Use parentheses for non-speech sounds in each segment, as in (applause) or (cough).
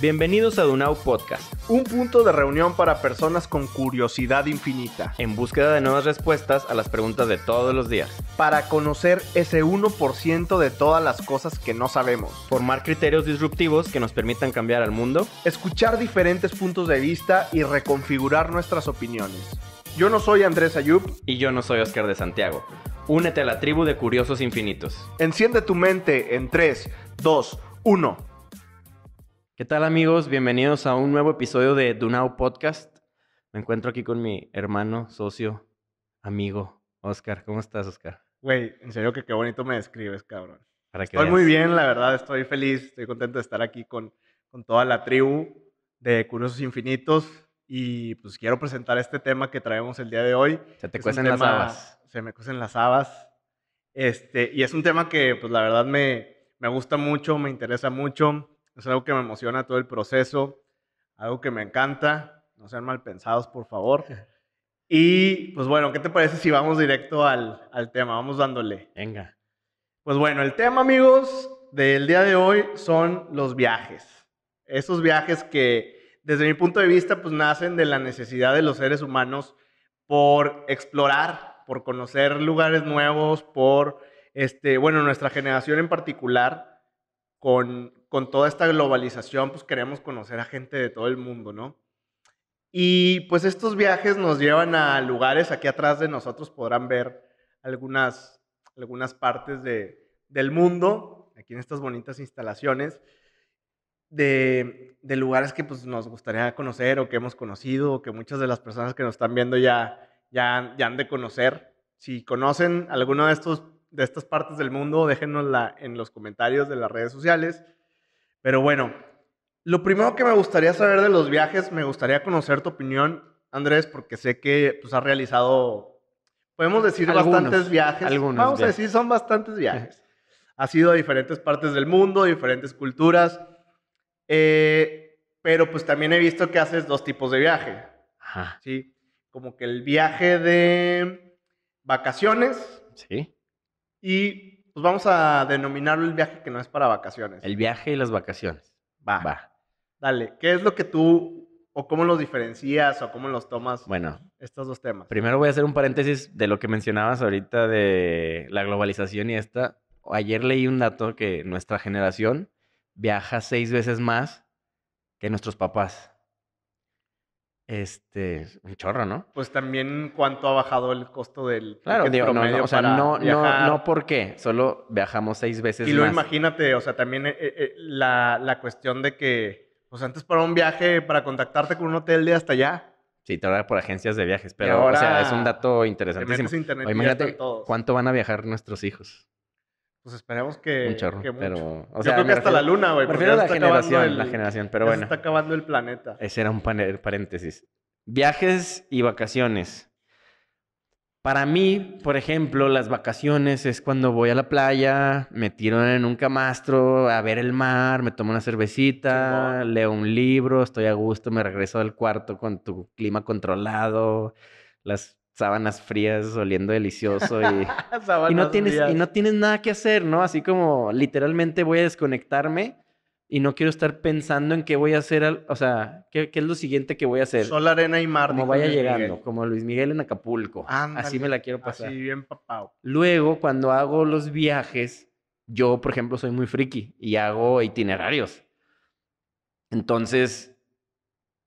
Bienvenidos a Dunau Podcast, un punto de reunión para personas con curiosidad infinita, en búsqueda de nuevas respuestas a las preguntas de todos los días, para conocer ese 1% de todas las cosas que no sabemos, formar criterios disruptivos que nos permitan cambiar al mundo, escuchar diferentes puntos de vista y reconfigurar nuestras opiniones. Yo no soy Andrés Ayub y yo no soy Oscar de Santiago. Únete a la tribu de curiosos infinitos. Enciende tu mente en 3, 2, 1. ¿Qué tal amigos? Bienvenidos a un nuevo episodio de Dunao Podcast. Me encuentro aquí con mi hermano, socio, amigo, Oscar. ¿Cómo estás, Oscar? Güey, en serio que qué bonito me describes, cabrón. estoy muy bien, la verdad, estoy feliz, estoy contento de estar aquí con, con toda la tribu de Curiosos Infinitos y pues quiero presentar este tema que traemos el día de hoy. Se te cuecen las habas. Se me cuecen las habas. Este, y es un tema que pues la verdad me, me gusta mucho, me interesa mucho es algo que me emociona todo el proceso, algo que me encanta. No sean mal pensados, por favor. (laughs) Y pues bueno, ¿qué te parece si vamos directo al, al tema? Vamos dándole. Venga. Pues bueno, el tema, amigos, del día de hoy son los viajes. Esos viajes que, desde mi punto de vista, pues nacen de la necesidad de los seres humanos por explorar, por conocer lugares nuevos, por, este, bueno, nuestra generación en particular, con, con toda esta globalización, pues queremos conocer a gente de todo el mundo, ¿no? Y pues estos viajes nos llevan a lugares, aquí atrás de nosotros podrán ver algunas, algunas partes del mundo, aquí en estas bonitas instalaciones, de, lugares que pues, nos gustaría conocer o que hemos conocido o que muchas de las personas que nos están viendo ya, ya, han de conocer. Si conocen alguna de, estos, de estas partes del mundo, déjenosla en los comentarios de las redes sociales. Pero bueno, lo primero que me gustaría saber de los viajes, me gustaría conocer tu opinión, Andrés, porque sé que pues, has realizado, podemos decir, bastantes viajes. Algunos Vamos a decir, son bastantes viajes. has ido a diferentes partes del mundo, diferentes culturas. Eh, pero pues también he visto que haces dos tipos de viaje. Ajá. Sí. Como que el viaje de vacaciones. Sí. Y pues vamos a denominarlo el viaje que no es para vacaciones. El viaje y las vacaciones. Va. Va. Dale, ¿qué es lo que tú o cómo los diferencias o cómo los tomas bueno, estos dos temas? Primero voy a hacer un paréntesis de lo que mencionabas ahorita de la globalización y esta. Ayer leí un dato que nuestra generación viaja seis veces más que nuestros papás. Este, un chorro, ¿no? Pues también cuánto ha bajado el costo del claro, no, no, o sea, no, no, no, ¿por porque solo viajamos seis veces. Y lo imagínate, o sea, también eh, eh, eh, la, la, cuestión de que, pues antes para un viaje, para contactarte con un hotel de hasta allá. Sí, te por agencias de viajes, pero o sea, es un dato interesante. imagínate cuánto van a viajar nuestros hijos pues esperemos que. mucho. Pero, Yo creo que hasta la luna, güey. Prefiero la generación, la generación, pero bueno. Se está acabando el planeta. Ese era un paréntesis. Viajes y vacaciones. Para mí, por ejemplo, las vacaciones es cuando voy a la playa, me tiro en un camastro a ver el mar, me tomo una cervecita, leo un libro, estoy a gusto, me regreso al cuarto con tu clima controlado, las sábanas frías oliendo delicioso y, (laughs) no tienes, y no tienes nada que hacer, ¿no? Así como literalmente voy a desconectarme y no quiero estar pensando en qué voy a hacer, o sea, qué, qué, es lo siguiente que voy a hacer. Sol, arena y mar. Como vaya llegando, como Luis Miguel en Acapulco. así me la quiero pasar. Así bien Luego, cuando hago los viajes, yo, por ejemplo, soy muy friki y hago itinerarios. Entonces,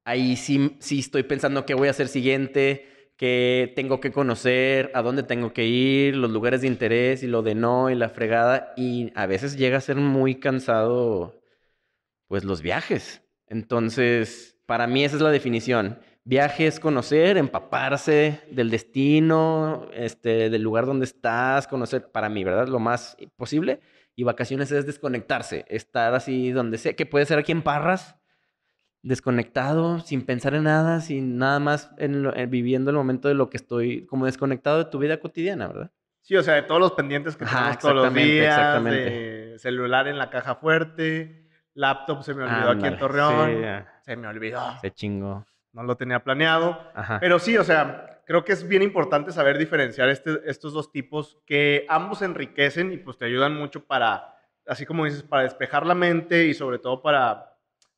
ahí sí, sí estoy pensando qué voy a hacer siguiente, que tengo que conocer, a dónde tengo que ir, los lugares de interés y lo de no y la fregada. Y a veces llega a ser muy cansado, pues los viajes. Entonces, para mí esa es la definición. Viaje es conocer, empaparse del destino, este, del lugar donde estás, conocer, para mí, ¿verdad? Lo más posible. Y vacaciones es desconectarse, estar así donde sea, que puede ser aquí en Parras, desconectado, sin pensar en nada, sin nada más en viviendo el momento de lo que estoy, como desconectado de tu vida cotidiana, ¿verdad? Sí, o sea, de todos los pendientes que tenemos todos los días, exactamente. celular en la caja fuerte, laptop se me olvidó aquí en Torreón, se me olvidó. Se chingó. No lo tenía planeado, pero sí, o sea, creo que es bien importante saber diferenciar este, estos dos tipos que ambos enriquecen y pues te ayudan mucho para, así como dices, para despejar la mente y sobre todo para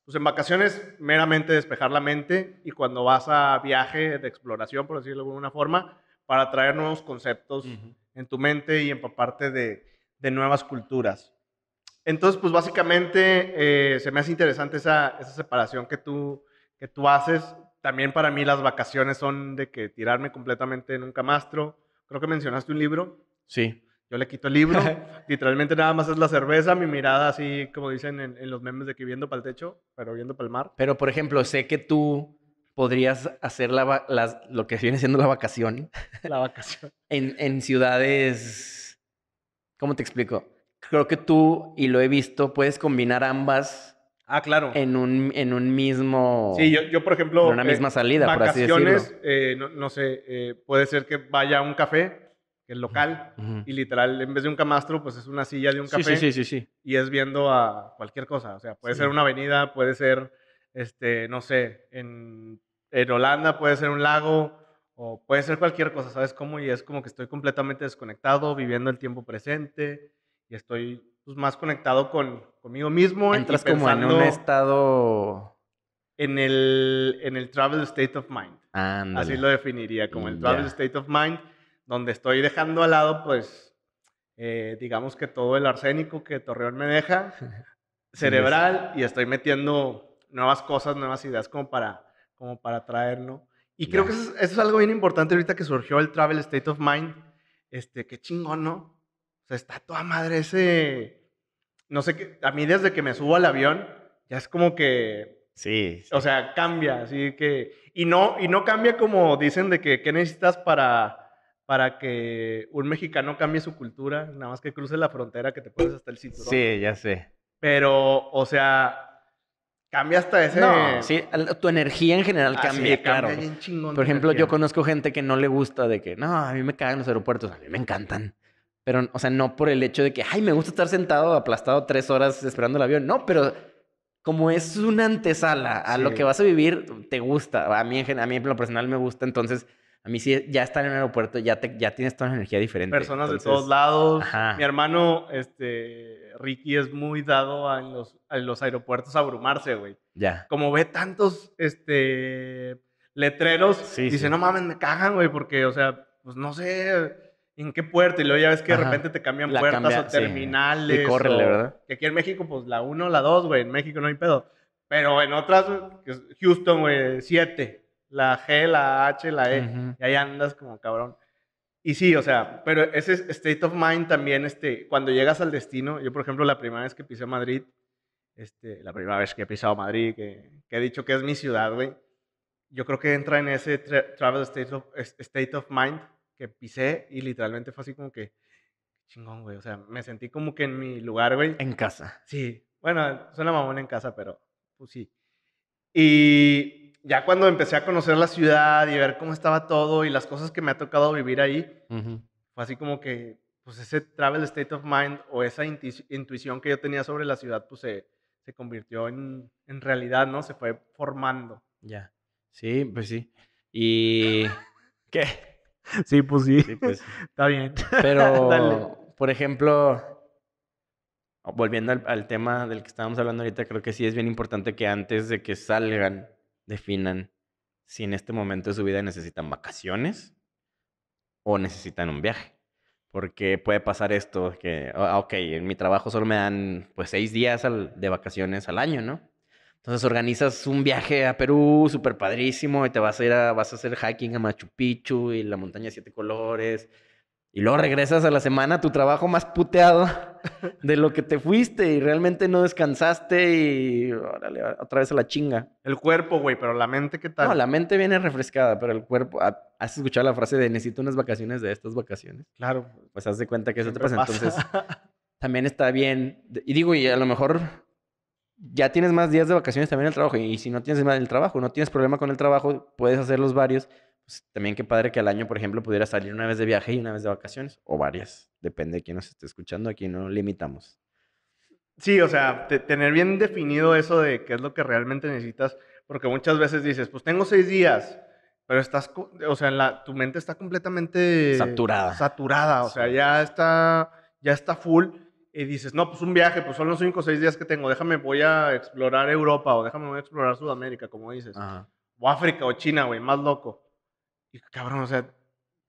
pues en vacaciones meramente despejar la mente y cuando vas a viaje de exploración, por decirlo de alguna forma, para traer nuevos conceptos en tu mente y empaparte de, de nuevas culturas. Entonces, pues básicamente eh, se me hace interesante esa, esa, separación que tú, que tú haces. También para mí las vacaciones son de que tirarme completamente en un camastro. Creo que mencionaste un libro. Sí yo le quito el libro, (laughs) literalmente nada más es la cerveza, mi mirada así, como dicen en, los memes de que viendo para el techo, pero viendo para el mar. Pero, por ejemplo, sé que tú podrías hacer lo que viene siendo la vacación. (laughs) La vacación. en, ciudades, ¿cómo te explico? Creo que tú, y lo he visto, puedes combinar ambas Ah, claro. En un, en un mismo. Sí, yo, yo por ejemplo. En una misma eh, salida, por así decirlo. Vacaciones, eh, no, sé, eh, puede ser que vaya a un café que el local, y literal, en vez de un camastro, pues es una silla de un café. Sí, sí, sí, Y es viendo a cualquier cosa, o sea, puede ser una avenida, puede ser, este, no sé, en, Holanda puede ser un lago, o puede ser cualquier cosa, ¿sabes cómo? Y es como que estoy completamente desconectado, viviendo el tiempo presente, y estoy pues, más conectado con, conmigo mismo. Entras como en un estado... En el, en el travel state of mind. Así lo definiría, como el travel state of mind donde estoy dejando al lado, pues, eh, digamos que todo el arsénico que Torreón me deja, (laughs) cerebral, y estoy metiendo nuevas cosas, nuevas ideas como para, como para traerlo ¿no? Y creo que eso es, algo bien importante ahorita que surgió el Travel State of Mind. Este, qué chingón, ¿no? O sea, está toda madre ese... No sé, qué, a mí desde que me subo al avión, ya es como que... Sí. O sea, cambia, así que... Y no, y no cambia como dicen de que qué necesitas para para que un mexicano cambie su cultura, nada más que cruce la frontera que te puedes hasta el cinturón. Sí, ya sé. Pero, o sea, cambia hasta ese... No, sí, tu energía en general ah, cambia, claro. chingón Por ejemplo, yo conozco gente que no le gusta de que, no, a mí me cagan los aeropuertos, a mí me encantan. Pero, o sea, no por el hecho de que, ay, me gusta estar sentado aplastado tres horas esperando el avión. No, pero como es una antesala a lo que vas a vivir, te gusta. A mí, a mí en lo personal me gusta, entonces a mí sí, ya estar en el aeropuerto, ya, te, ya tienes toda una energía diferente. Personas de todos lados. Mi hermano, este, Ricky, es muy dado a los, los aeropuertos a abrumarse, güey. Ya. Como ve tantos, este, letreros, dice, no mames, me cagan, güey, porque, o sea, pues no sé en qué puerta. Y luego ya ves que de repente te cambian puertas o terminales. Y ¿verdad? Que aquí en México, pues la 1 la 2, güey. En México no hay pedo. Pero en otras, Houston, güey, 7 la G, la H, la E, y ahí andas como cabrón. Y sí, o sea, pero ese state of mind también, este, cuando llegas al destino, yo por ejemplo la primera vez que pisé Madrid, este, la primera vez que he pisado Madrid, que, he dicho que es mi ciudad, güey, yo creo que entra en ese travel state of, mind que pisé y literalmente fue así como que, chingón, güey, o sea, me sentí como que en mi lugar, güey. En casa. Sí, bueno, suena mamón en casa, pero pues sí. Y ya cuando empecé a conocer la ciudad y ver cómo estaba todo y las cosas que me ha tocado vivir ahí, fue así como que pues ese travel state of mind o esa intuición que yo tenía sobre la ciudad pues se, se convirtió en, en, realidad, ¿no? Se fue formando. Ya. Sí, pues sí. Y... (laughs) ¿Qué? Sí, pues sí. Pues. (laughs) Está bien. Pero, (laughs) por ejemplo, volviendo al, al tema del que estábamos hablando ahorita, creo que sí es bien importante que antes de que salgan, definan si en este momento de su vida necesitan vacaciones o necesitan un viaje. Porque puede pasar esto, que, ah, ah, ok, en mi trabajo solo me dan pues seis días de vacaciones al año, ¿no? Entonces organizas un viaje a Perú, súper padrísimo, y te vas a ir a, vas a hacer hiking a Machu Picchu y la montaña de siete colores. Y luego regresas a la semana tu trabajo más puteado de lo que te fuiste y realmente no descansaste y órale, otra vez a la chinga. El cuerpo, güey, pero la mente, ¿qué tal? No, la mente viene refrescada, pero el cuerpo. Ah, ¿Has escuchado la frase de necesito unas vacaciones de estas vacaciones? Claro. Pues haz de cuenta que eso te pasa. Entonces, (laughs) también está bien. Y digo, y a lo mejor ya tienes más días de vacaciones también en el trabajo. Y si no tienes más el trabajo, no tienes problema con el trabajo, puedes hacerlos varios pues, también qué padre que al año, por ejemplo, pudiera salir una vez de viaje y una vez de vacaciones, o varias, depende de quién nos esté escuchando, aquí no limitamos. Sí, o sea, tener bien definido eso de qué es lo que realmente necesitas, porque muchas veces dices, pues tengo seis días, pero estás, o sea, la, tu mente está completamente saturada. Saturada, o sea, ya está, ya está full y dices, no, pues un viaje, pues son los cinco o seis días que tengo, déjame, voy a explorar Europa o déjame, voy a explorar Sudamérica, como dices, o África o China, güey, más loco. Y cabrón, o sea,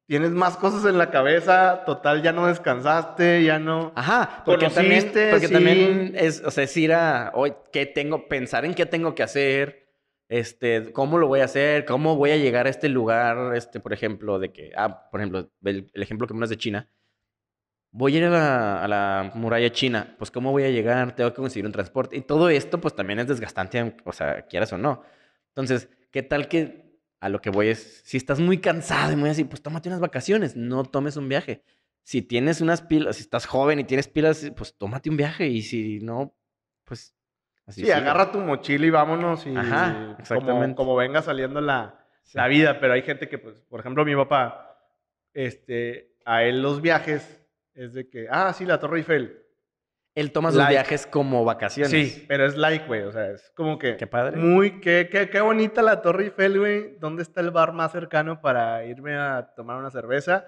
tienes más cosas en la cabeza, total, ya no descansaste, ya no. Ajá, porque también, porque también es, o sea, ir a, hoy, ¿qué tengo? Pensar en qué tengo que hacer, este, cómo lo voy a hacer, cómo voy a llegar a este lugar, este, por ejemplo, de que, ah, por ejemplo, el, ejemplo que me das de China. Voy a ir a a la, muralla china, pues cómo voy a llegar, tengo que conseguir un transporte. Y todo esto, pues también es desgastante, o sea, quieras o no. Entonces, ¿qué tal que a lo que voy es, si estás muy cansado y muy así, pues tómate unas vacaciones, no tomes un viaje. Si tienes unas pilas, si estás joven y tienes pilas, pues tómate un viaje y si no, pues así. Sí, agarra tu mochila y vámonos y exactamente. Como, venga saliendo la, la vida, pero hay gente que, pues, por ejemplo, mi papá, este, a él los viajes es de que, ah, sí, la Torre Eiffel él toma sus viajes como vacaciones. Sí, pero es like, güey. O sea, es como que. Qué padre. Muy, qué, bonita la Torre Eiffel, güey. ¿Dónde está el bar más cercano para irme a tomar una cerveza?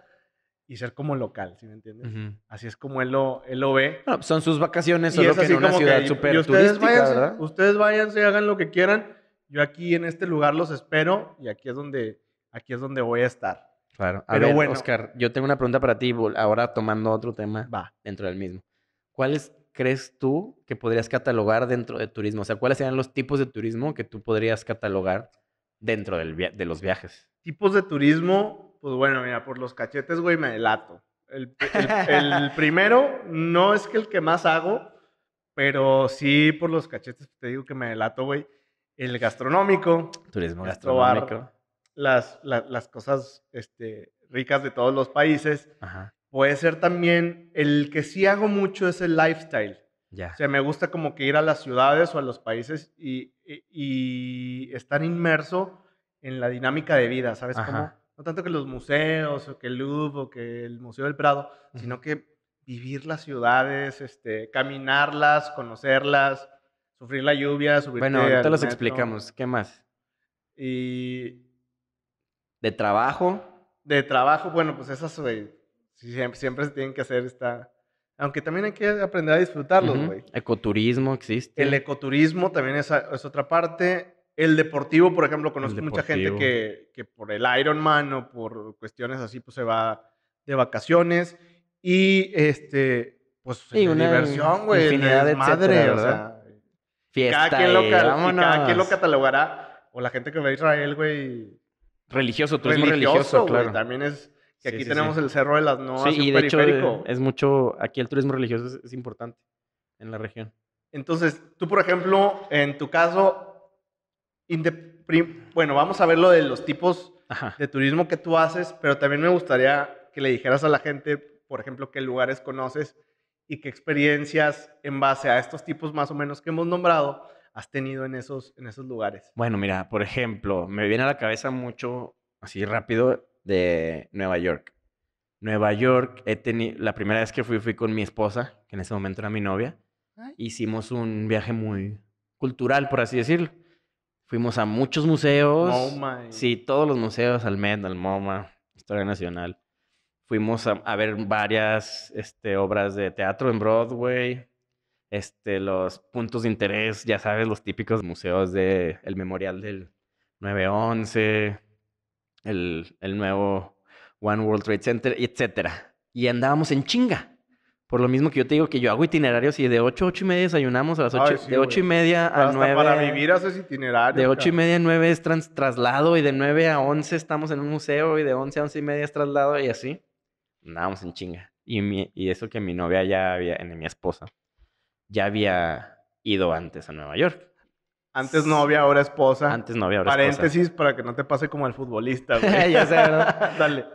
y ser como local, ¿sí me entiendes? Así es como él lo, lo ve. Pues, son sus vacaciones, solo que en una ciudad súper turística, ¿verdad? Ustedes váyanse, hagan lo que quieran. Yo aquí en este lugar los espero y aquí es donde, aquí es donde voy a estar. Claro. A Pero Oscar, yo tengo una pregunta para ti, ahora tomando otro tema Va. dentro del mismo. ¿Cuál es crees tú que podrías catalogar dentro de turismo? O sea, ¿cuáles serían los tipos de turismo que tú podrías catalogar dentro del de los viajes? Tipos de turismo, pues bueno, mira, por los cachetes, güey, me delato. El, primero no es que el que más hago, pero sí por los cachetes te digo que me delato, güey. El gastronómico. Turismo gastronómico. Las, las, las, cosas este, ricas de todos los países. Ajá. Puede ser también, el que sí hago mucho es el lifestyle. ya O sea, me gusta como que ir a las ciudades o a los países y, estar inmerso en la dinámica de vida, ¿sabes No tanto que los museos o que el Louvre o que el Museo del Prado, sino que vivir las ciudades, este, caminarlas, conocerlas, sufrir la lluvia, subir. Bueno, te los explicamos. ¿Qué más? Y... ¿De trabajo? De trabajo, bueno, pues esas, Siempre, siempre se tienen que hacer esta... Aunque también hay que aprender a disfrutarlos, güey. Ecoturismo existe. El ecoturismo también es, otra parte. El deportivo, por ejemplo, conozco mucha gente que, por el Ironman o por cuestiones así, pues se va de vacaciones. Y este, pues una diversión, güey. de madre, o Fiesta. Cada lo, cada quien lo catalogará. O la gente que va a Israel, güey. Religioso, turismo religioso, claro. También es que aquí tenemos el Cerro de las Sí, y, de Hecho, eh, es mucho, aquí el turismo religioso es, importante en la región. Entonces, tú, por ejemplo, en tu caso, bueno, vamos a ver lo de los tipos de turismo que tú haces, pero también me gustaría que le dijeras a la gente, por ejemplo, qué lugares conoces y qué experiencias en base a estos tipos más o menos que hemos nombrado has tenido en esos, en esos lugares. Bueno, mira, por ejemplo, me viene a la cabeza mucho, así rápido, de Nueva York. Nueva York, he la primera vez que fui fui con mi esposa, que en ese momento era mi novia. Hicimos un viaje muy cultural, por así decirlo. Fuimos a muchos museos. Sí, todos los museos, al MED, al MoMA, Historia Nacional. Fuimos a, ver varias este, obras de teatro en Broadway. Este, los puntos de interés, ya sabes, los típicos museos de el Memorial del 911, el, el nuevo One World Trade Center, etc. Y andábamos en chinga. Por lo mismo que yo te digo que yo hago itinerarios y de 8 a 8 y media desayunamos, a las 8, de 8 y media a 9. Para vivir haces itinerario. De 8 y media a 9 es trans, traslado y de 9 a 11 estamos en un museo y de 11 a 11 y media es traslado y así. Andábamos en chinga. Y, y eso que mi novia ya había, en eh, mi esposa, ya había ido antes a Nueva York. Antes novia, ahora esposa. Antes novia, ahora Paréntesis esposa. Paréntesis para que no te pase como el futbolista, (laughs) ya sé, (laughs) Dale.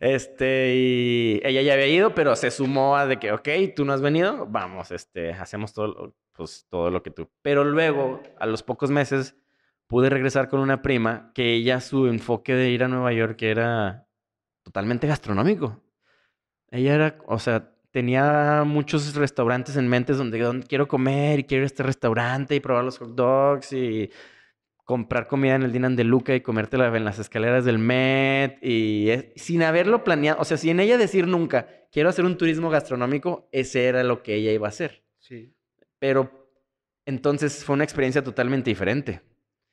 Este, y ella ya había ido, pero se sumó a de que, ok, tú no has venido, vamos, este, hacemos todo, pues, todo lo que tú. Pero luego, a los pocos meses, pude regresar con una prima que ella, su enfoque de ir a Nueva York era totalmente gastronómico. Ella era, o sea, tenía muchos restaurantes en mente donde quiero comer y quiero ir a este restaurante y probar los hot dogs y comprar comida en el Dinan de Luca y comértela en las escaleras del Met y sin haberlo planeado, o sea, sin ella decir nunca, quiero hacer un turismo gastronómico, ese era lo que ella iba a hacer. Sí. Pero entonces fue una experiencia totalmente diferente.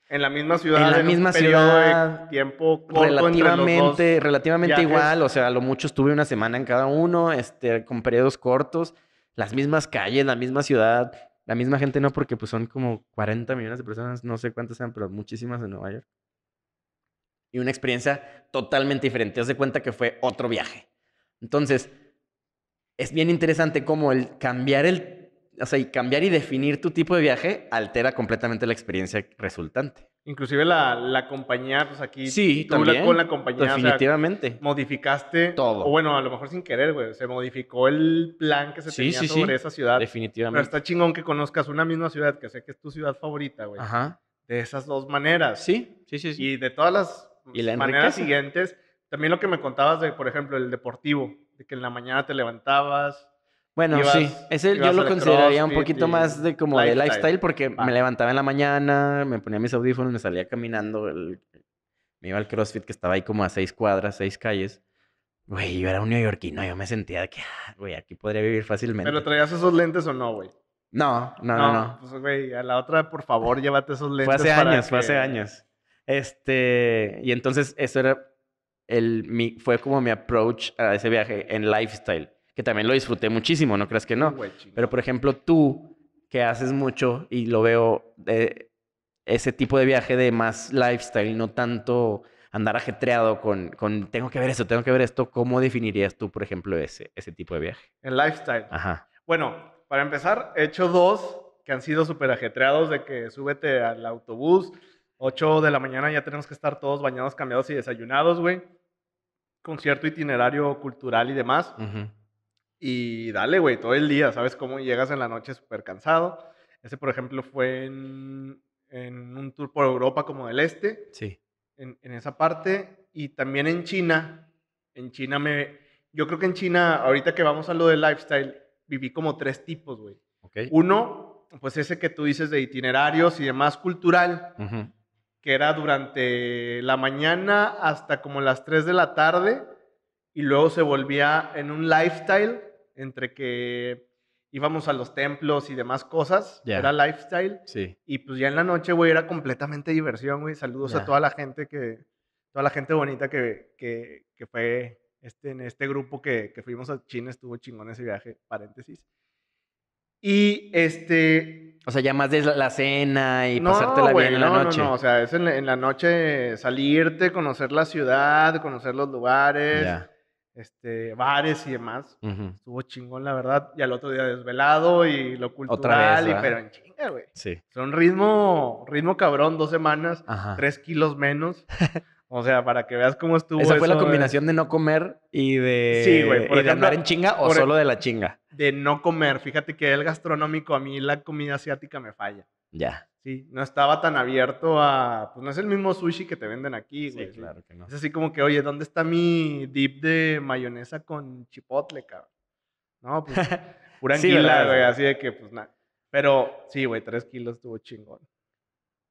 En la misma ciudad. En la misma ciudad. De tiempo corto relativamente, relativamente igual. O sea, lo mucho estuve una semana en cada uno, este, con periodos cortos, las mismas calles, la misma ciudad, la misma gente, no, porque pues son como 40 millones de personas, no sé cuántas sean, pero muchísimas en Nueva York. Y una experiencia totalmente diferente. Haz de cuenta que fue otro viaje. Entonces, es bien interesante cómo el cambiar el o sea, y cambiar y definir tu tipo de viaje altera completamente la experiencia resultante. Inclusive la, la compañía, pues aquí sí, también, con la compañía. Definitivamente. modificaste todo. O bueno, a lo mejor sin querer, güey. Se modificó el plan que se tenía sobre esa ciudad. Definitivamente. Pero está chingón que conozcas una misma ciudad, que sé que es tu ciudad favorita, güey. Ajá. De esas dos maneras. Sí, sí, sí. Y de todas las maneras siguientes. También lo que me contabas de, por ejemplo, el deportivo, de que en la mañana te levantabas, bueno, sí, ese yo lo consideraría un poquito más de como lifestyle. de lifestyle porque ah. me levantaba en la mañana, me ponía mis audífonos, me salía caminando, me iba al CrossFit que estaba ahí como a seis cuadras, seis calles. Güey, yo era un neoyorquino, yo me sentía que, ah, güey, aquí podría vivir fácilmente. ¿Pero traías esos lentes o no, güey? No, no, no, no. Pues, güey, a la otra, por favor, (laughs) llévate esos lentes. Fue hace años, fue hace años. Este, y entonces eso era el, mi, fue como mi approach a ese viaje en lifestyle que también lo disfruté muchísimo, no creas que no. Pero por ejemplo, tú, que haces mucho y lo veo, eh, ese tipo de viaje de más lifestyle, no tanto andar ajetreado con, con tengo que ver esto, tengo que ver esto, ¿cómo definirías tú, por ejemplo, ese, ese tipo de viaje? El lifestyle. Ajá. Bueno, para empezar, he hecho dos que han sido súper ajetreados de que súbete al autobús, 8 de la mañana ya tenemos que estar todos bañados, cambiados y desayunados, güey. Con cierto itinerario cultural y demás. Ajá. Y dale, güey, todo el día, ¿sabes cómo? Llegas en la noche súper cansado. Ese, por ejemplo, fue en, en, un tour por Europa como del Este. Sí. En, en, esa parte. Y también en China. En China me... Yo creo que en China, ahorita que vamos a lo del lifestyle, viví como tres tipos, güey. Okay. Uno, pues ese que tú dices de itinerarios y demás cultural, que era durante la mañana hasta como las 3 de la tarde y luego se volvía en un lifestyle entre que íbamos a los templos y demás cosas. Era lifestyle. Sí. Y pues ya en la noche, güey, era completamente diversión, güey. Saludos a toda la gente que, toda la gente bonita que, que, que fue este, en este grupo que, que fuimos a China. Estuvo chingón ese viaje, paréntesis. Y este... O sea, ya más de la cena y no, la vida en la noche. No, no, no, o sea, es en, la noche salirte, conocer la ciudad, conocer los lugares. Ya este, bares y demás. Estuvo chingón, la verdad. Y al otro día desvelado y lo cultural, Otra y, pero en chinga, güey. Sí. Son ritmo, ritmo cabrón, dos semanas, tres kilos menos. O sea, para que veas cómo estuvo. Esa fue la combinación de... no comer y de, de andar en chinga o e solo de la chinga. De no comer. Fíjate que el gastronómico, a mí la comida asiática me falla. Ya. Sí, no estaba tan abierto a. Pues no es el mismo sushi que te venden aquí, güey. Sí, claro que no. Es así como que, oye, ¿dónde está mi dip de mayonesa con chipotle, cabrón? No, pues. (laughs) Pura anguila, güey, así de que, pues nada. Pero sí, güey, tres kilos estuvo chingón.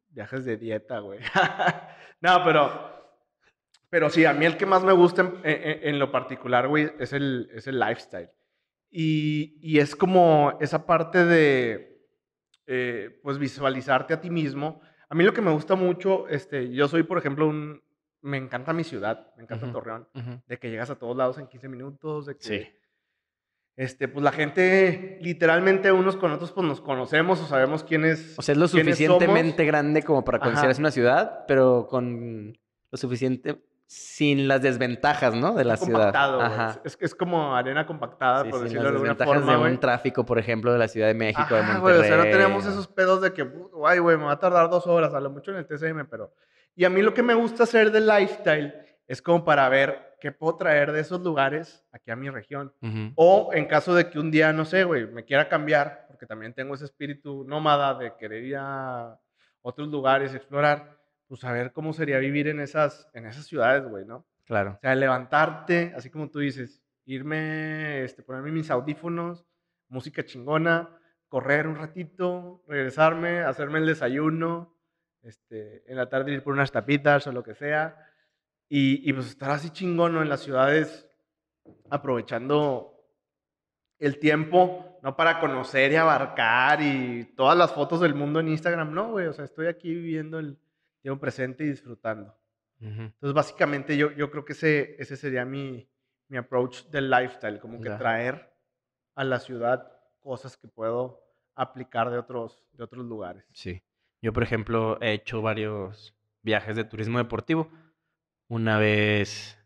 Viajes de dieta, güey. (laughs) no, pero. Pero sí, a mí el que más me gusta en, en lo particular, güey, es el, es el lifestyle. Y, y es como esa parte de eh, pues visualizarte a ti mismo. A mí lo que me gusta mucho, este, yo soy, por ejemplo, un, me encanta mi ciudad, me encanta Torreón, de que llegas a todos lados en 15 minutos, de que, sí. este, pues la gente, literalmente unos con otros, pues nos conocemos o sabemos quién es. O sea, es lo suficientemente grande como para considerarse una ciudad, pero con lo suficiente sin las desventajas, ¿no? De la ciudad. Es, es como arena compactada, sí, por decirlo de alguna forma. desventajas de un tráfico, por ejemplo, de la Ciudad de México, de Monterrey. o sea, no tenemos esos pedos de que, ay, güey, me va a tardar dos horas, a lo mucho en el TCM, pero... Y a mí lo que me gusta hacer de lifestyle es como para ver qué puedo traer de esos lugares aquí a mi región. O en caso de que un día, no sé, güey, me quiera cambiar, porque también tengo ese espíritu nómada de querer ir a otros lugares, explorar pues a ver cómo sería vivir en esas, en esas ciudades, güey, ¿no? Claro. O sea, levantarte, así como tú dices, irme, este, ponerme mis audífonos, música chingona, correr un ratito, regresarme, hacerme el desayuno, este, en la tarde ir por unas tapitas o lo que sea, y, y pues estar así chingono en las ciudades, aprovechando el tiempo, no para conocer y abarcar y todas las fotos del mundo en Instagram, no, güey, o sea, estoy aquí viviendo el, tengo presente y disfrutando. Entonces, básicamente yo, yo creo que ese, ese sería mi, mi approach del lifestyle, como que traer a la ciudad cosas que puedo aplicar de otros, de otros lugares. Sí. Yo, por ejemplo, he hecho varios viajes de turismo deportivo. Una vez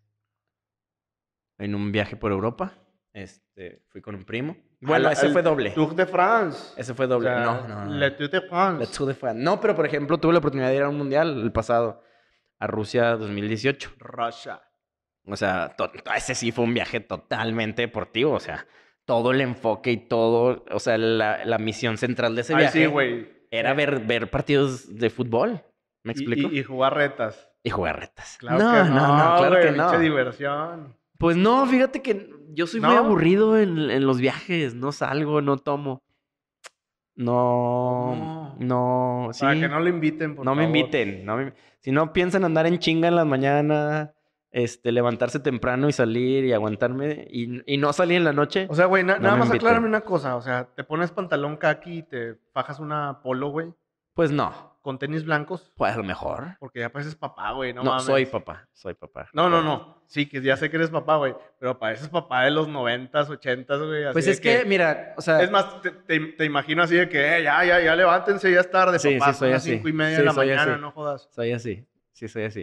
en un viaje por Europa, este, fui con un primo. Bueno, ese fue doble. Tour de France. Ese fue doble. no, no, no. Tour de France. Tour de France. No, pero por ejemplo, tuve la oportunidad de ir a un mundial el pasado, a Rusia 2018. rusia O sea, ese sí fue un viaje totalmente deportivo. O sea, todo el enfoque y todo, o sea, la, misión central de ese viaje era eh. ver, ver partidos de fútbol. ¿Me explico? Y, jugar retas. Y jugar retas. Claro no, que no, no, claro que diversión. Pues no, fíjate que yo soy muy aburrido en, en, los viajes, no salgo, no tomo. No, no, sí. Para que no lo inviten, por no favor. Me inviten, no me inviten. Si no piensan andar en chinga en las mañanas, este, levantarse temprano y salir y aguantarme y, y no salir en la noche. O sea, güey, nada más aclárame una cosa. O sea, te pones pantalón kaki y te bajas una polo, güey. Pues no con tenis blancos. Pues a lo mejor. Porque ya pareces papá, güey, no, no soy papá, soy papá. No, no, no. Sí, que ya sé que eres papá, güey, pero pareces papá de los noventas, ochentas, güey. pues es que, mira, o sea... Es más, te, te, imagino así de que, eh, ya, ya, ya levántense, ya es tarde, sí, papá. Sí, soy así. sí, Soy así, sí, soy así.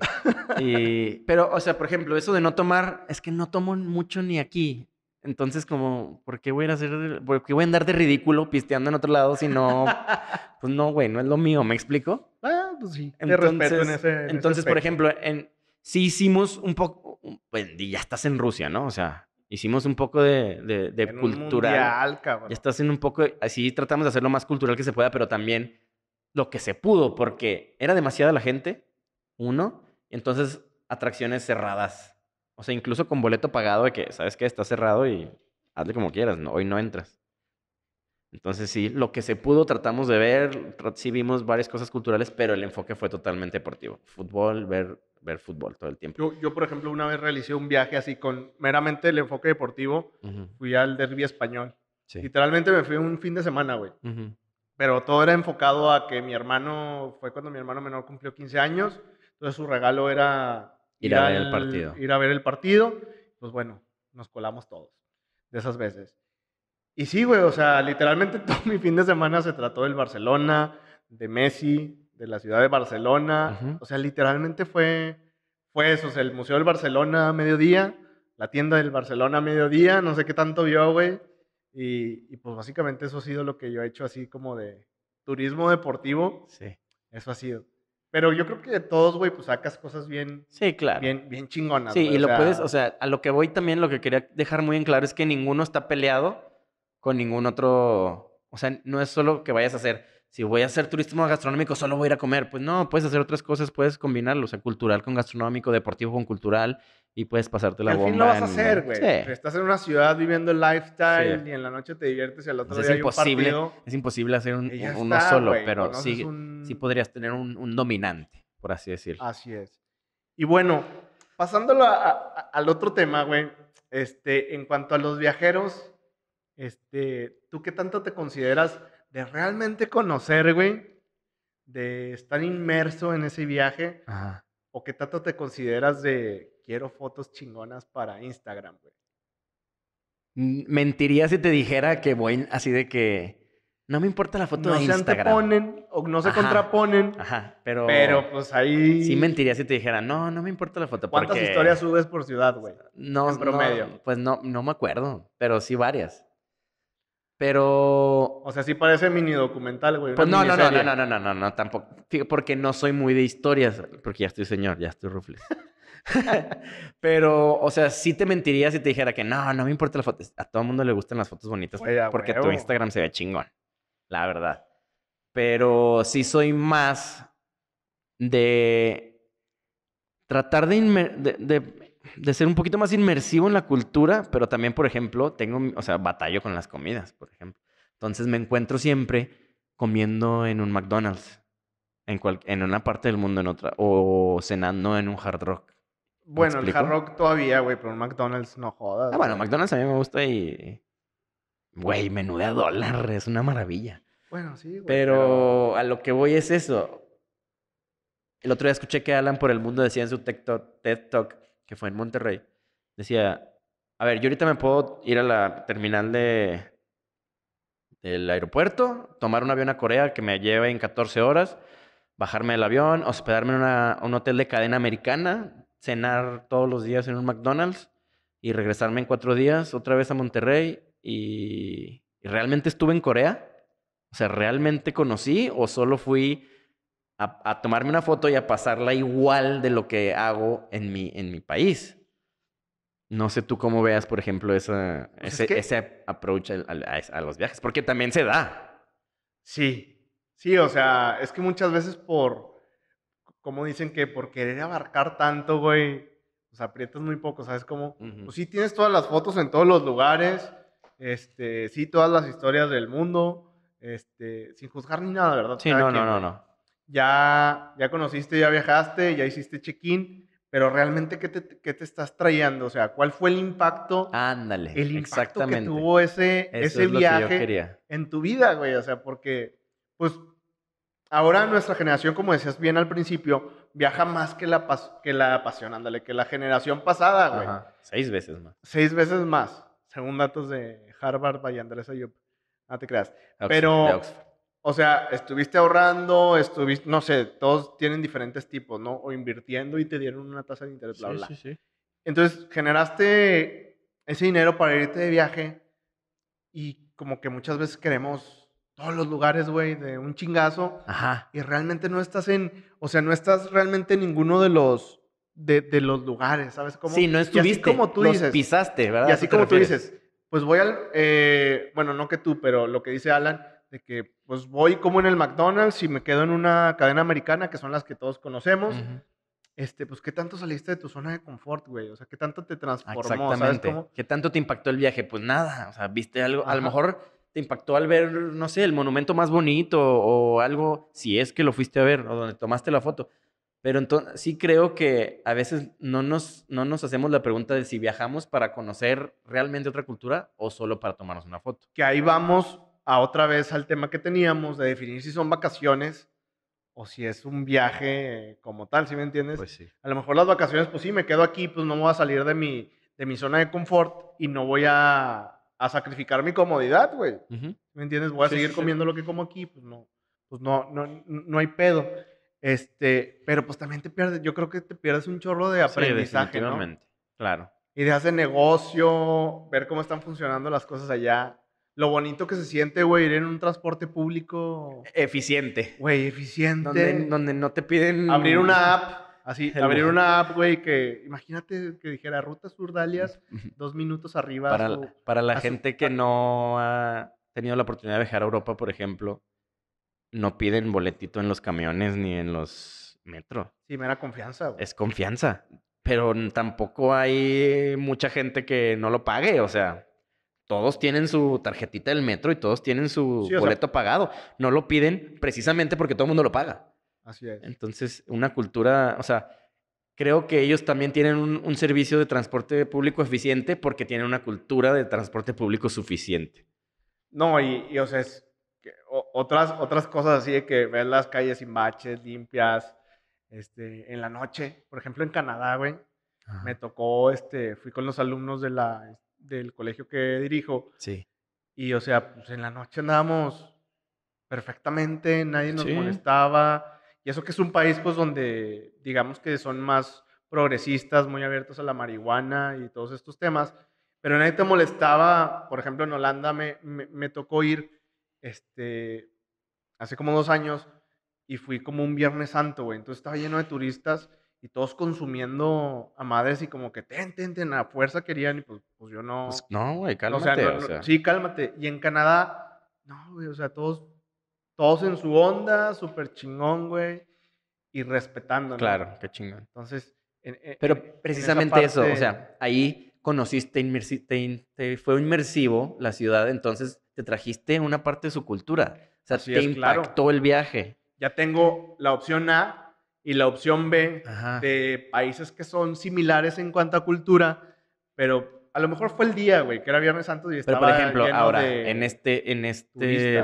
y, pero, o sea, por ejemplo, eso de no tomar, es que no tomo mucho ni aquí. Entonces, como, ¿por qué voy a hacer, por qué voy a andar de ridículo pisteando en otro lado si no, (laughs) pues no, güey, es lo mío, ¿me explico? Ah, pues sí. Entonces, en ese, entonces por ejemplo, en, sí hicimos un poco, pues, Y ya estás en Rusia, ¿no? O sea, hicimos un poco de, de, de en cultural. Ya estás en un poco, así tratamos de hacer lo más cultural que se pueda, pero también lo que se pudo, porque era demasiada la gente, uno, entonces atracciones cerradas o sea, incluso con boleto pagado de que, ¿sabes qué? Está cerrado y hazle como quieras, no, hoy no entras. Entonces sí, lo que se pudo tratamos de ver, sí vimos varias cosas culturales, pero el enfoque fue totalmente deportivo. Fútbol, ver, ver fútbol todo el tiempo. Yo, por ejemplo, una vez realicé un viaje así con meramente el enfoque deportivo, fui al derby español. Literalmente me fui un fin de semana, güey. Pero todo era enfocado a que mi hermano, fue cuando mi hermano menor cumplió 15 años, entonces su regalo era Ir, a ver el partido. Ir a ver el partido. Pues bueno, nos colamos todos de esas veces. Y sí, güey, o sea, literalmente (laughs) todo mi fin de semana se trató del Barcelona, de Messi, de la ciudad de Barcelona. O sea, literalmente fue, fue eso, sea, el Museo del Barcelona a mediodía, la tienda del Barcelona a mediodía, no sé qué tanto vio, güey. Y, y, pues básicamente eso ha sido lo que yo he hecho así como de turismo deportivo. Sí. Eso ha sido. Pero yo creo que de todos, güey, pues sacas cosas bien. Sí, claro. Bien, bien chingonas. Sí, y lo puedes, o sea, a lo que voy también, lo que quería dejar muy en claro es que ninguno está peleado con ningún otro. O sea, no es solo que vayas a hacer, si voy a hacer turismo gastronómico, solo voy a ir a comer. Pues no, puedes hacer otras cosas, puedes combinarlo. O sea, cultural con gastronómico, deportivo con cultural, y puedes pasarte la bomba. Al fin lo vas a hacer, güey. Estás en una ciudad viviendo el lifestyle y en la noche te diviertes y al otro día es imposible, Es imposible hacer uno solo, pero sí, sí podrías tener un, dominante, por así decirlo. Así es. Y bueno, pasándolo al otro tema, güey, este, en cuanto a los viajeros, este, ¿tú qué tanto te consideras de realmente conocer, güey? De estar inmerso en ese viaje. Ajá ¿O qué tanto te consideras de quiero fotos chingonas para Instagram, güey? Mm, mentiría si te dijera que voy así de que no me importa la foto de Instagram. No se anteponen o no se contraponen. pero. Pero pues ahí. Sí mentiría si te dijera, no, no me importa la foto. ¿Cuántas historias subes por ciudad, güey? No, en promedio. pues no, no me acuerdo, pero sí varias. Pero. O sea, sí parece mini documental, güey. Pues no, no, no, no, no, no, no, tampoco. Porque no soy muy de historias, porque ya estoy señor, ya estoy rufles. (laughs) Pero, o sea, sí te mentiría si te dijera que no, no me importa las fotos. A todo el mundo le gustan las fotos bonitas porque tu Instagram se ve chingón, la verdad. Pero sí soy más de tratar de, de de ser un poquito más inmersivo en la cultura, pero también, por ejemplo, tengo, o sea, batallo con las comidas, por ejemplo. Entonces me encuentro siempre comiendo en un McDonald's, en, en una parte del mundo, en otra, o cenando en un Hard Rock. Bueno, el Hard Rock todavía, güey, pero un McDonald's no jodas. Ah, bueno, McDonald's a mí me gusta y... Güey, menuda dólar, es una maravilla. Bueno, sí, güey. pero a lo que voy es eso. El otro día escuché que Alan por el mundo decía en su TED Talk que fue en Monterrey, decía, a ver, yo ahorita me puedo ir a la terminal de, del aeropuerto, tomar un avión a Corea que me lleve en 14 horas, bajarme del avión, hospedarme en una, un hotel de cadena americana, cenar todos los días en un McDonald's y regresarme en cuatro días otra vez a Monterrey y, y realmente estuve en Corea. O sea, ¿realmente conocí o solo fui a, tomarme una foto y a pasarla igual de lo que hago en mi, en mi país. No sé tú cómo veas, por ejemplo, esa, pues ese, ese, approach a, los viajes, porque también se da. Sí, sí, o sea, es que muchas veces por, como dicen que por querer abarcar tanto, güey, pues aprietas muy poco, ¿sabes cómo? Pues sí tienes todas las fotos en todos los lugares, este, sí todas las historias del mundo, este, sin juzgar ni nada, ¿verdad? Sí, no, no, no ya, ya conociste, ya viajaste, ya hiciste check-in, pero realmente, ¿qué te, ¿qué te, estás trayendo? O sea, ¿cuál fue el impacto? Ándale, el impacto que tuvo ese, ese viaje en tu vida, güey. O sea, porque, pues, ahora nuestra generación, como decías bien al principio, viaja más que la, que la pasión, ándale, que la generación pasada, güey. seis veces más. Seis veces más, según datos de Harvard by Andrés Ayub. No te creas. Oxford, pero, de o sea, estuviste ahorrando, estuviste, no sé, todos tienen diferentes tipos, ¿no? O invirtiendo y te dieron una tasa de interés, bla, bla. Sí, sí. sí. Entonces, generaste ese dinero para irte de viaje y como que muchas veces queremos todos los lugares, güey, de un chingazo. Ajá. Y realmente no estás en, o sea, no estás realmente en ninguno de los, de, los lugares, ¿sabes cómo? Sí, no estuviste. así como tú los dices. pisaste, ¿verdad? Y así como tú dices, pues voy al, eh, bueno, no que tú, pero lo que dice Alan, de que pues voy como en el McDonald's y me quedo en una cadena americana, que son las que todos conocemos. Este, pues, ¿qué tanto saliste de tu zona de confort, güey? O sea, ¿qué tanto te transformó? Exactamente. ¿Qué tanto te impactó el viaje? Pues nada, o sea, viste algo, a lo mejor te impactó al ver, no sé, el monumento más bonito o algo, si es que lo fuiste a ver o donde tomaste la foto. Pero entonces, sí creo que a veces no nos, no nos hacemos la pregunta de si viajamos para conocer realmente otra cultura o solo para tomarnos una foto. Que ahí vamos a otra vez al tema que teníamos de definir si son vacaciones o si es un viaje como tal, ¿sí me entiendes? Pues sí. A lo mejor las vacaciones, pues sí, me quedo aquí, pues no voy a salir de mi, de mi zona de confort y no voy a, sacrificar mi comodidad, güey. ¿Me entiendes? Voy a seguir comiendo lo que como aquí, pues no, pues no, no, hay pedo. Este, pero pues también te pierdes, yo creo que te pierdes un chorro de aprendizaje, ¿no? claro. Y de negocio, ver cómo están funcionando las cosas allá lo bonito que se siente, güey, ir en un transporte público. Eficiente. Güey, eficiente. Donde, no te piden. Abrir una (laughs) app. Así, abrir una app, güey, que imagínate que dijera rutas Urdalias, dos minutos arriba. Para, la gente que no ha tenido la oportunidad de viajar a Europa, por ejemplo, no piden boletito en los camiones ni en los metros. Sí, mera confianza, güey. Es confianza. Pero tampoco hay mucha gente que no lo pague, o sea todos tienen su tarjetita del metro y todos tienen su boleto pagado. No lo piden precisamente porque todo el mundo lo paga. Así es. Entonces, una cultura, o sea, creo que ellos también tienen un, servicio de transporte público eficiente porque tienen una cultura de transporte público suficiente. No, y, o sea, otras, otras cosas así de que ves las calles sin baches, limpias, este, en la noche. Por ejemplo, en Canadá, güey, me tocó, este, fui con los alumnos de la del colegio que dirijo. Sí. Y o sea, pues, en la noche andábamos perfectamente, nadie nos molestaba. Y eso que es un país pues donde digamos que son más progresistas, muy abiertos a la marihuana y todos estos temas, pero nadie te molestaba, por ejemplo en Holanda me, me, tocó ir este, hace como dos años y fui como un Viernes Santo, güey, entonces estaba lleno de turistas y todos consumiendo a madres y como que ten, ten, ten, a fuerza querían y pues, pues yo pues, no. no, güey, cálmate. sí, cálmate. Y en Canadá, no, güey, o sea, todos, todos en su onda, súper chingón, güey, y respetando. Claro, qué chingón. Entonces. E, Pero precisamente eso, o sea, ahí conociste, fue inmersivo la ciudad, entonces te trajiste una parte de su cultura. O sea, te impactó el viaje. Ya tengo la opción A, y la opción B de países que son similares en cuanto a cultura, pero a lo mejor fue el día, güey, que era Viernes Santo y estaba por ejemplo, ahora en este en este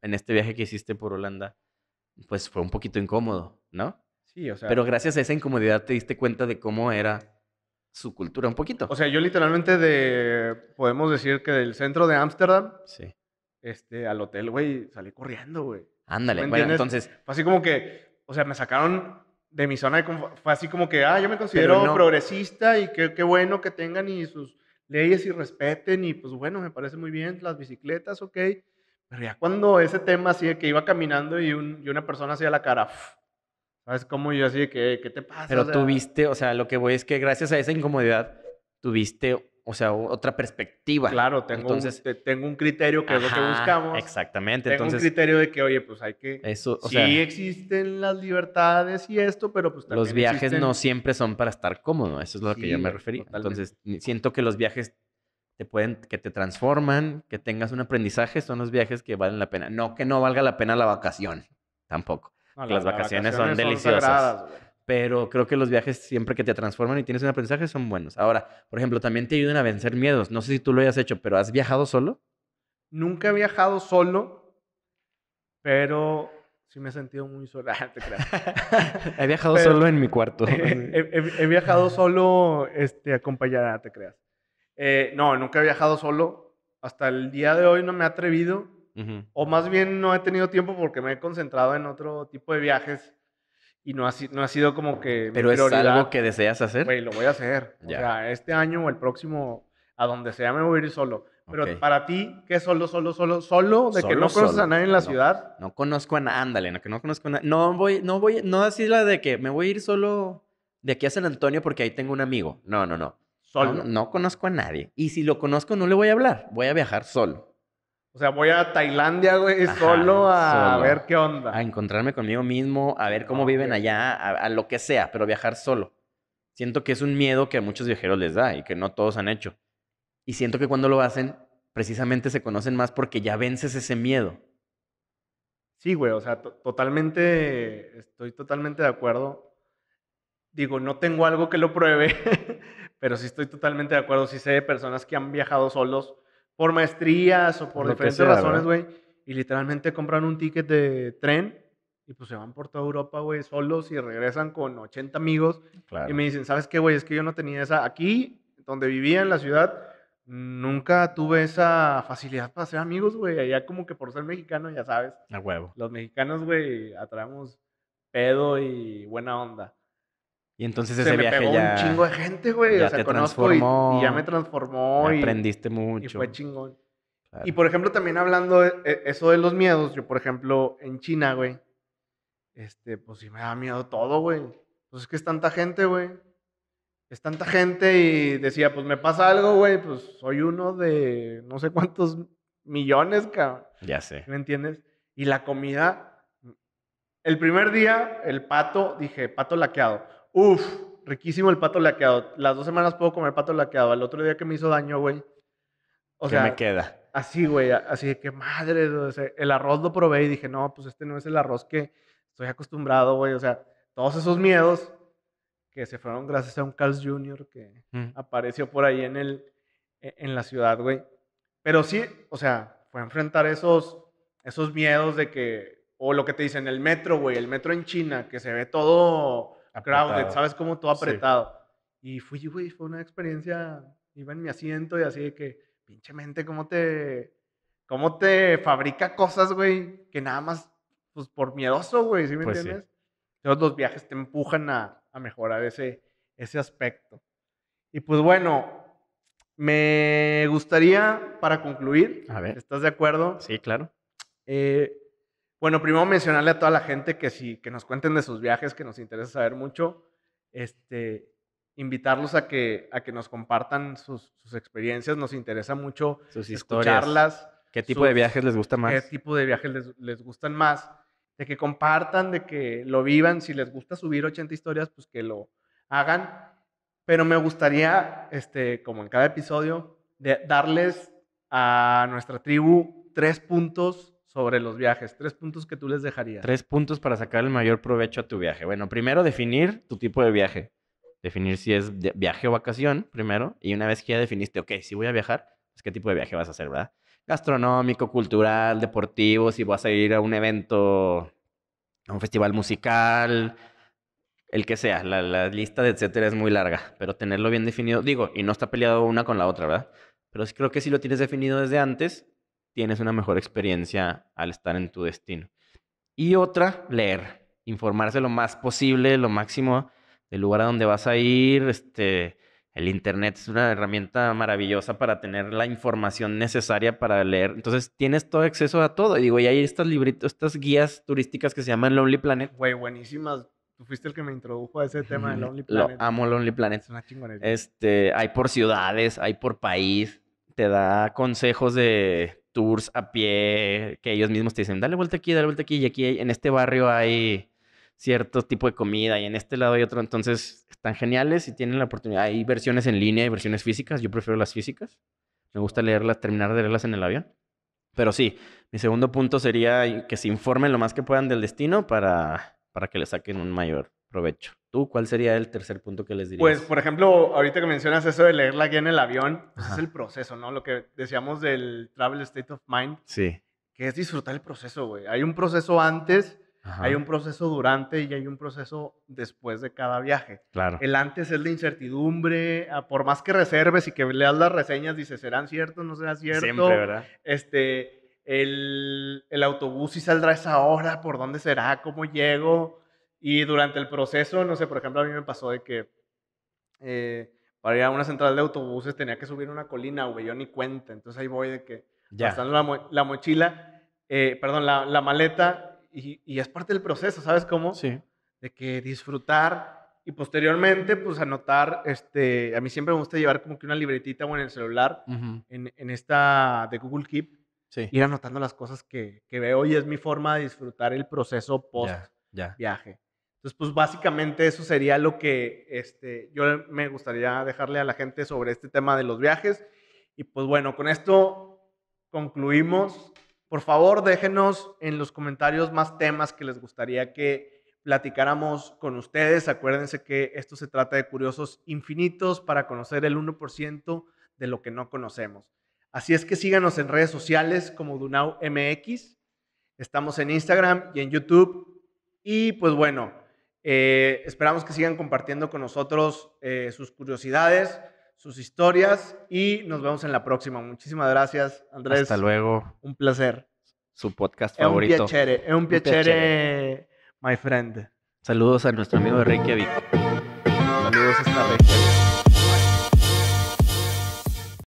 en este viaje que hiciste por Holanda, pues fue un poquito incómodo, ¿no? Sí, o sea, pero gracias a esa incomodidad te diste cuenta de cómo era su cultura un poquito. O sea, yo literalmente de podemos decir que del centro de Ámsterdam sí. este al hotel, güey, salí corriendo, güey. Ándale, bueno, entonces, así como que, o sea, me sacaron de mi zona Fue así como que, ah, yo me considero progresista y qué bueno que tengan y sus leyes y respeten y pues bueno, me parece muy bien las bicicletas, ok. Pero ya cuando ese tema así de que iba caminando y, un, una persona hacía la cara, ¿sabes cómo? yo así de que, ¿qué te pasa? Pero tuviste, o sea, lo que voy es que gracias a esa incomodidad tuviste o sea, otra perspectiva. Claro, tengo, entonces, un, tengo un criterio que es lo que buscamos. Exactamente. Tengo entonces, un criterio de que, oye, pues hay que... sí existen las libertades y esto, pero pues también Los viajes no siempre son para estar cómodo, eso es lo que yo me referí. Entonces, siento que los viajes te pueden, que te transforman, que tengas un aprendizaje, son los viajes que valen la pena. No que no valga la pena la vacación, tampoco. las, vacaciones son, deliciosas pero creo que los viajes siempre que te transforman y tienes un aprendizaje son buenos. Ahora, por ejemplo, también te ayudan a vencer miedos. No sé si tú lo hayas hecho, pero ¿has viajado solo? Nunca he viajado solo, pero sí me he sentido muy solo. (laughs) Ah, (laughs) he viajado solo en mi cuarto. (laughs) he, viajado solo este, acompañada, te creas. Eh, no, nunca he viajado solo. Hasta el día de hoy no me he atrevido. O más bien no he tenido tiempo porque me he concentrado en otro tipo de viajes y no ha, sido como que. Pero es algo que deseas hacer. Güey, lo voy a hacer. O sea, este año o el próximo, a donde sea, me voy a ir solo. Pero para ti, ¿qué solo, solo, solo, solo? De que no conoces a nadie en la ciudad. No conozco a nadie, ándale, no, que no conozco a nadie. No voy, no voy, no así la de que me voy a ir solo de aquí a San Antonio porque ahí tengo un amigo. No, no, no. Solo. no conozco a nadie. Y si lo conozco, no le voy a hablar. Voy a viajar solo. O sea, voy a Tailandia, güey, solo a ver qué onda. A encontrarme conmigo mismo, a ver cómo viven allá, a, lo que sea, pero viajar solo. Siento que es un miedo que a muchos viajeros les da y que no todos han hecho. Y siento que cuando lo hacen, precisamente se conocen más porque ya vences ese miedo. Sí, güey, o sea, totalmente, estoy totalmente de acuerdo. Digo, no tengo algo que lo pruebe, (laughs) pero sí estoy totalmente de acuerdo. Sí sé de personas que han viajado solos por maestrías o por diferentes razones, güey. Y literalmente compran un ticket de tren y pues se van por toda Europa, güey, solos y regresan con 80 amigos. Y me dicen, ¿sabes qué, güey? Es que yo no tenía esa. Aquí, donde vivía en la ciudad, nunca tuve esa facilidad para hacer amigos, güey. Allá como que por ser mexicano, ya sabes. A huevo. Los mexicanos, güey, atraemos pedo y buena onda. Y entonces se ese me pegó un chingo de gente, güey. O sea, conozco y, ya me transformó. y, aprendiste mucho. Y fue chingón. Y por ejemplo, también hablando de eh, eso de los miedos, yo por ejemplo, en China, güey, este, pues sí me da miedo todo, güey. Entonces, pues es que es tanta gente, güey. Es tanta gente y decía, pues me pasa algo, güey, pues soy uno de no sé cuántos millones, cabrón. Ya sé. ¿Me entiendes? Y la comida, el primer día, el pato, dije, pato laqueado. Uf, riquísimo el pato laqueado. Las dos semanas puedo comer pato laqueado. El otro día que me hizo daño, güey. O sea, me queda? Así, güey, así que madre, el arroz lo probé y dije, no, pues este no es el arroz que estoy acostumbrado, güey. O sea, todos esos miedos que se fueron gracias a un Carl Jr. que mm. apareció por ahí en, el, e, en la ciudad, güey. Pero sí, o sea, fue enfrentar esos, esos miedos de que, o lo que te dicen, el metro, güey, el metro en China, que se ve todo Apretado. ¿sabes? cómo todo apretado. Y fui, güey, fue una experiencia, iba en mi asiento y así de que, pinche mente, ¿cómo te, cómo te fabrica cosas, güey? Que nada más, pues por miedoso, güey, ¿sí me pues entiendes? Entonces los viajes te empujan a, mejorar ese, ese aspecto. Y pues bueno, me gustaría, para concluir, a ver. ¿estás de acuerdo? Sí, claro. Eh, bueno, primero mencionarle a toda la gente que si que nos cuenten de sus viajes, que nos interesa saber mucho. Este, invitarlos a que, a que nos compartan sus, experiencias, nos interesa mucho sus escucharlas. ¿Qué tipo de viajes les gusta más? ¿Qué tipo de viajes les, gustan más? De que compartan, de que lo vivan. Si les gusta subir 80 historias, pues que lo hagan. Pero me gustaría, este, como en cada episodio, de darles a nuestra tribu tres puntos sobre los viajes. Tres puntos que tú les dejarías. Tres puntos para sacar el mayor provecho a tu viaje. Bueno, primero definir tu tipo de viaje. Definir si es viaje o vacación, primero. Y una vez que ya definiste, ok, si voy a viajar, es pues, qué tipo de viaje vas a hacer, ¿verdad? Gastronómico, cultural, deportivo, si vas a ir a un evento, a un festival musical, el que sea. La, lista de etcétera es muy larga, pero tenerlo bien definido, digo, y no está peleado una con la otra, ¿verdad? Pero sí creo que si lo tienes definido desde antes, tienes una mejor experiencia al estar en tu destino. Y otra, leer, informarse lo más posible, lo máximo del lugar a donde vas a ir. Este, el Internet es una herramienta maravillosa para tener la información necesaria para leer. Entonces tienes todo acceso a todo. Y digo, y hay estos libritos, estas guías turísticas que se llaman Lonely Planet. Güey, buenísimas. Tú fuiste el que me introdujo a ese tema de Lonely Planet. Lo amo Lonely Planet. Es una chingonería. Este, hay por ciudades, hay por país. Te da consejos de tours a pie, que ellos mismos te dicen, dale vuelta aquí, dale vuelta aquí, y aquí en este barrio hay cierto tipo de comida y en este lado hay otro, entonces están geniales y tienen la oportunidad. Hay versiones en línea y versiones físicas, yo prefiero las físicas, me gusta leerlas, terminar de leerlas en el avión. Pero sí, mi segundo punto sería que se informen lo más que puedan del destino para, para que le saquen un mayor provecho cuál sería el tercer punto que les pues, dirías? Pues, por ejemplo, ahorita que mencionas eso de leerla aquí en el avión, pues, es el proceso, ¿no? Lo que decíamos del travel state of mind. Sí. Que es disfrutar el proceso, güey. Hay un proceso antes, hay un proceso durante y hay un proceso después de cada viaje. Claro. El antes es la incertidumbre, ah, por más que reserves y que leas las reseñas, dices, ¿serán ciertos? ¿No será cierto? Siempre, ¿verdad? Este, el, el autobús si saldrá a esa hora, ¿por dónde será? ¿Cómo llego? Y durante el proceso, no sé, por ejemplo, a mí me pasó de que eh, para ir a una central de autobuses tenía que subir una colina, güey, yo ni cuenta. Entonces ahí voy de que ya. la, mochila, eh, perdón, la, maleta, y, es parte del proceso, ¿sabes cómo? Sí. De que disfrutar y posteriormente, pues anotar, este, a mí siempre me gusta llevar como que una libretita o en el celular, en, en esta de Google Keep, Sí. ir anotando las cosas que, que, veo y es mi forma de disfrutar el proceso post viaje pues básicamente eso sería lo que este, yo me gustaría dejarle a la gente sobre este tema de los viajes. Y pues bueno, con esto concluimos. Por favor, déjenos en los comentarios más temas que les gustaría que platicáramos con ustedes. Acuérdense que esto se trata de curiosos infinitos para conocer el 1% de lo que no conocemos. Así es que síganos en redes sociales como Dunau MX. Estamos en Instagram y en YouTube. Y pues bueno, eh, esperamos que sigan compartiendo con nosotros eh, sus curiosidades, sus historias y nos vemos en la próxima. Muchísimas gracias, Andrés. Hasta luego. Un placer. Su podcast favorito. Es un piacere, un my friend. Saludos a nuestro amigo de Reykjavik. Saludos hasta Reykjavik.